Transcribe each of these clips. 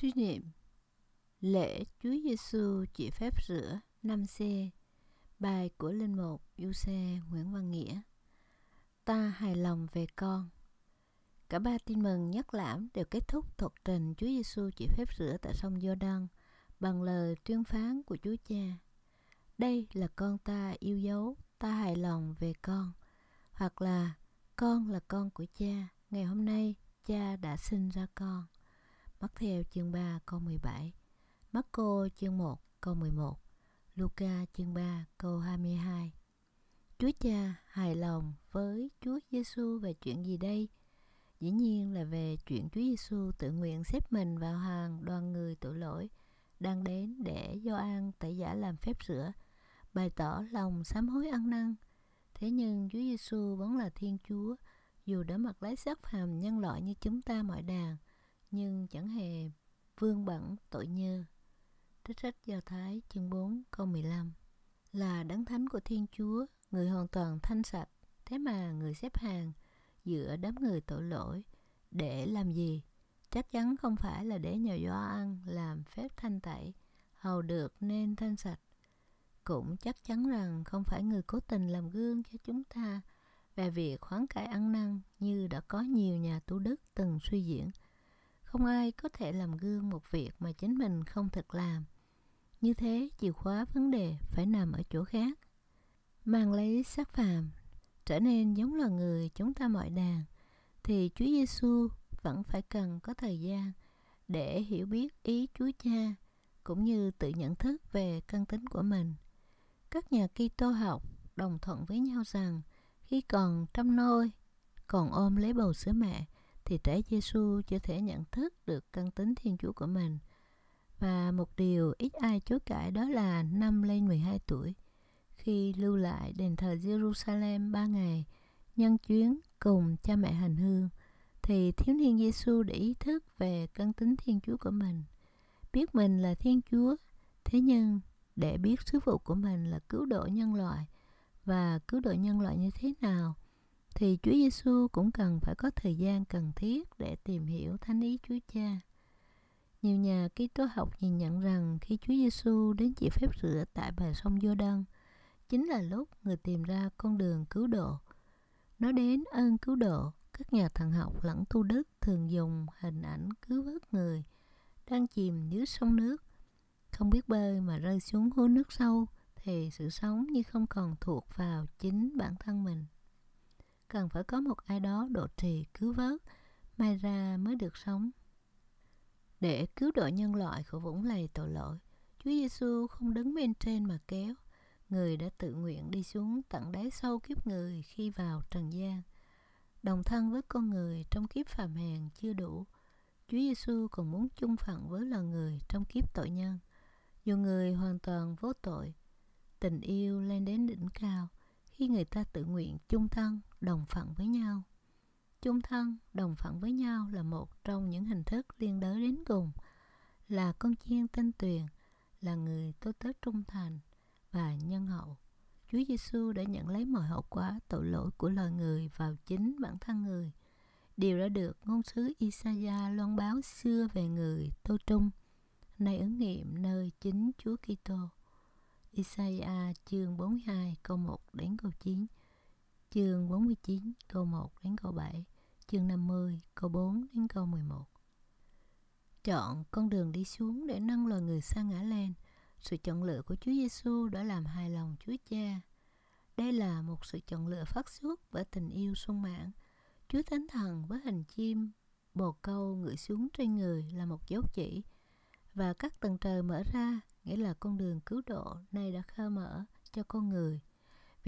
Suy niệm Lễ Chúa Giêsu chỉ phép rửa năm c Bài của Linh Mục Du Xe Nguyễn Văn Nghĩa Ta hài lòng về con Cả ba tin mừng nhất lãm đều kết thúc thuật trình Chúa Giêsu chỉ phép rửa tại sông Giô Đăng bằng lời tuyên phán của Chúa Cha. Đây là con ta yêu dấu, ta hài lòng về con. Hoặc là con là con của cha, ngày hôm nay cha đã sinh ra con. Mắt theo chương 3 câu 17 Marco chương 1 câu 11 Luca chương 3 câu 22 Chúa Cha hài lòng với Chúa Giêsu về chuyện gì đây? Dĩ nhiên là về chuyện Chúa Giêsu tự nguyện xếp mình vào hàng đoàn người tội lỗi đang đến để Gioan tẩy giả làm phép rửa, bày tỏ lòng sám hối ăn năn. Thế nhưng Chúa Giêsu vẫn là Thiên Chúa, dù đã mặc lấy xác phàm nhân loại như chúng ta mọi đàn, nhưng chẳng hề vương bẩn tội nhơ. Trích sách Do Thái chương 4 câu 15 Là đấng thánh của Thiên Chúa, người hoàn toàn thanh sạch, thế mà người xếp hàng giữa đám người tội lỗi để làm gì? Chắc chắn không phải là để nhờ do ăn làm phép thanh tẩy, hầu được nên thanh sạch. Cũng chắc chắn rằng không phải người cố tình làm gương cho chúng ta về việc khoáng cải ăn năn như đã có nhiều nhà tu đức từng suy diễn – không ai có thể làm gương một việc mà chính mình không thực làm như thế chìa khóa vấn đề phải nằm ở chỗ khác mang lấy xác phàm trở nên giống là người chúng ta mọi đàn thì Chúa Giêsu vẫn phải cần có thời gian để hiểu biết ý Chúa Cha cũng như tự nhận thức về căn tính của mình. Các nhà Kitô học đồng thuận với nhau rằng khi còn trong nôi còn ôm lấy bầu sữa mẹ thì trẻ Giêsu chưa thể nhận thức được căn tính Thiên Chúa của mình. Và một điều ít ai chối cãi đó là năm lên 12 tuổi, khi lưu lại đền thờ Jerusalem 3 ngày, nhân chuyến cùng cha mẹ hành hương, thì thiếu niên Giêsu để ý thức về căn tính Thiên Chúa của mình. Biết mình là Thiên Chúa, thế nhưng để biết sứ vụ của mình là cứu độ nhân loại và cứu độ nhân loại như thế nào – thì Chúa Giêsu cũng cần phải có thời gian cần thiết để tìm hiểu thánh ý Chúa Cha. Nhiều nhà Kitô học nhìn nhận rằng khi Chúa Giêsu đến chịu phép rửa tại bờ sông Giô Đăng, chính là lúc người tìm ra con đường cứu độ. Nói đến ơn cứu độ, các nhà thần học lẫn tu đức thường dùng hình ảnh cứu vớt người đang chìm dưới sông nước, không biết bơi mà rơi xuống hố nước sâu thì sự sống như không còn thuộc vào chính bản thân mình cần phải có một ai đó độ trì cứu vớt, may ra mới được sống. Để cứu độ nhân loại khỏi vũng lầy tội lỗi, Chúa Giêsu không đứng bên trên mà kéo. Người đã tự nguyện đi xuống tận đáy sâu kiếp người khi vào trần gian. Đồng thân với con người trong kiếp phàm hèn chưa đủ, Chúa Giêsu còn muốn chung phận với loài người trong kiếp tội nhân. Dù người hoàn toàn vô tội, tình yêu lên đến đỉnh cao khi người ta tự nguyện chung thân đồng phận với nhau chung thân đồng phận với nhau là một trong những hình thức liên đới đến cùng là con chiên tinh tuyền là người tố tớ trung thành và nhân hậu chúa giêsu đã nhận lấy mọi hậu quả tội lỗi của loài người vào chính bản thân người điều đã được ngôn sứ Isaiah loan báo xưa về người tô trung nay ứng nghiệm nơi chính chúa kitô Isaiah chương 42 câu 1 đến câu 9 chương 49 câu 1 đến câu 7, chương 50 câu 4 đến câu 11. Chọn con đường đi xuống để nâng loài người sang ngã lên. Sự chọn lựa của Chúa Giêsu đã làm hài lòng Chúa Cha. Đây là một sự chọn lựa phát xuất bởi tình yêu sung mãn. Chúa Thánh Thần với hình chim bồ câu ngự xuống trên người là một dấu chỉ và các tầng trời mở ra nghĩa là con đường cứu độ nay đã khơ mở cho con người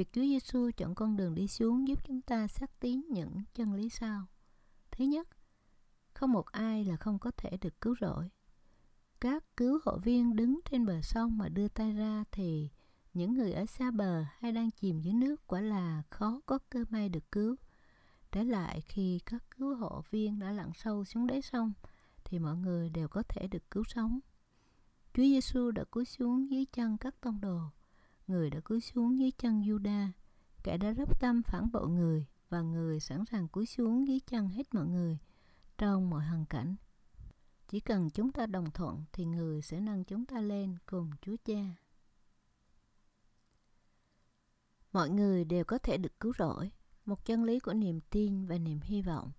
Việc Chúa Giêsu chọn con đường đi xuống giúp chúng ta xác tín những chân lý sau. Thứ nhất, không một ai là không có thể được cứu rỗi. Các cứu hộ viên đứng trên bờ sông mà đưa tay ra thì những người ở xa bờ hay đang chìm dưới nước quả là khó có cơ may được cứu. Trái lại khi các cứu hộ viên đã lặn sâu xuống đáy sông thì mọi người đều có thể được cứu sống. Chúa Giêsu đã cúi xuống dưới chân các tông đồ người đã cúi xuống dưới chân Juda, kẻ đã rất tâm phản bội người và người sẵn sàng cúi xuống dưới chân hết mọi người trong mọi hoàn cảnh. Chỉ cần chúng ta đồng thuận thì người sẽ nâng chúng ta lên cùng Chúa Cha. Mọi người đều có thể được cứu rỗi, một chân lý của niềm tin và niềm hy vọng.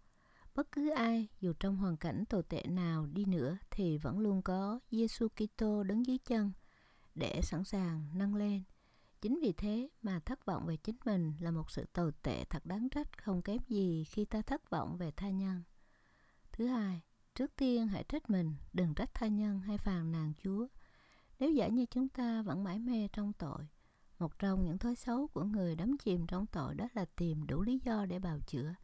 Bất cứ ai, dù trong hoàn cảnh tồi tệ nào đi nữa thì vẫn luôn có Giêsu Kitô đứng dưới chân để sẵn sàng nâng lên. Chính vì thế mà thất vọng về chính mình là một sự tồi tệ thật đáng trách không kém gì khi ta thất vọng về tha nhân. Thứ hai, trước tiên hãy trách mình, đừng trách tha nhân hay phàn nàn Chúa. Nếu giả như chúng ta vẫn mãi mê trong tội, một trong những thói xấu của người đắm chìm trong tội đó là tìm đủ lý do để bào chữa,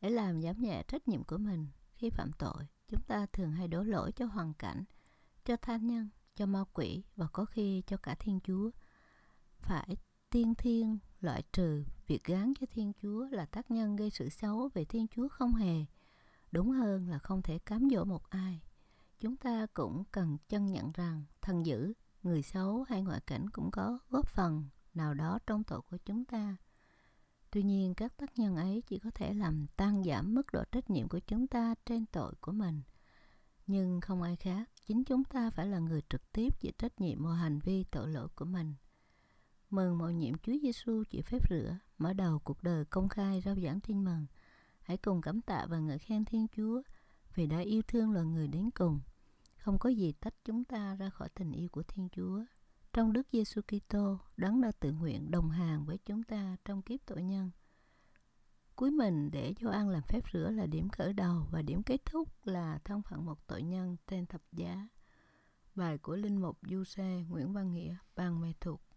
để làm giảm nhẹ trách nhiệm của mình. Khi phạm tội, chúng ta thường hay đổ lỗi cho hoàn cảnh, cho tha nhân, cho ma quỷ và có khi cho cả Thiên Chúa – phải tiên thiên loại trừ việc gán cho Thiên Chúa là tác nhân gây sự xấu về Thiên Chúa không hề. Đúng hơn là không thể cám dỗ một ai. Chúng ta cũng cần chân nhận rằng thần dữ, người xấu hay ngoại cảnh cũng có góp phần nào đó trong tội của chúng ta. Tuy nhiên, các tác nhân ấy chỉ có thể làm tăng giảm mức độ trách nhiệm của chúng ta trên tội của mình. Nhưng không ai khác, chính chúng ta phải là người trực tiếp chịu trách nhiệm một hành vi tội lỗi của mình – Mừng mọi nhiệm Chúa Giêsu chịu phép rửa, mở đầu cuộc đời công khai rao giảng tin mừng. Hãy cùng cảm tạ và ngợi khen Thiên Chúa vì đã yêu thương loài người đến cùng. Không có gì tách chúng ta ra khỏi tình yêu của Thiên Chúa. Trong Đức Giêsu Kitô, đấng đã tự nguyện đồng hàng với chúng ta trong kiếp tội nhân. Cuối mình để cho Gioan làm phép rửa là điểm khởi đầu và điểm kết thúc là thân phận một tội nhân tên thập giá. Bài của Linh Mục Du Xe Nguyễn Văn Nghĩa, ban mê thuộc.